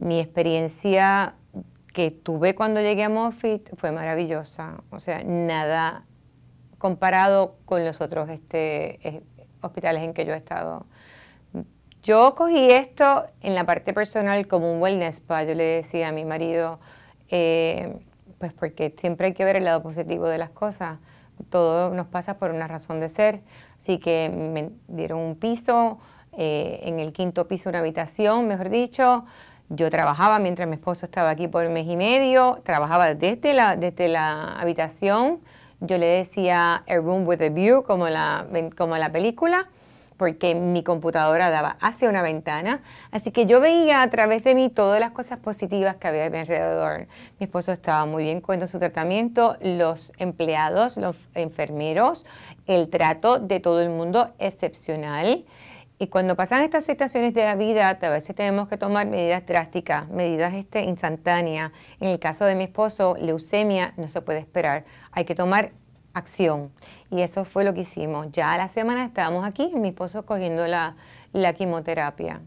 mi experiencia que tuve cuando llegué a Moffitt fue maravillosa. O sea, nada comparado con los otros este, eh, hospitales en que yo he estado. Yo cogí esto en la parte personal como un wellness spa. Yo le decía a mi marido, eh, pues porque siempre hay que ver el lado positivo de las cosas. Todo nos pasa por una razón de ser. Así que me dieron un piso, eh, en el quinto piso una habitación, mejor dicho. Yo trabajaba mientras mi esposo estaba aquí por un mes y medio, trabajaba desde la, desde la habitación. Yo le decía A Room with a View, como la, como la película, porque mi computadora daba hacia una ventana. Así que yo veía a través de mí todas las cosas positivas que había a mi alrededor. Mi esposo estaba muy bien con su tratamiento, los empleados, los enfermeros, el trato de todo el mundo excepcional. Y cuando pasan estas situaciones de la vida, a veces tenemos que tomar medidas drásticas, medidas este, instantáneas. En el caso de mi esposo, leucemia no se puede esperar. Hay que tomar acción. Y eso fue lo que hicimos. Ya a la semana estábamos aquí, mi esposo cogiendo la, la quimioterapia.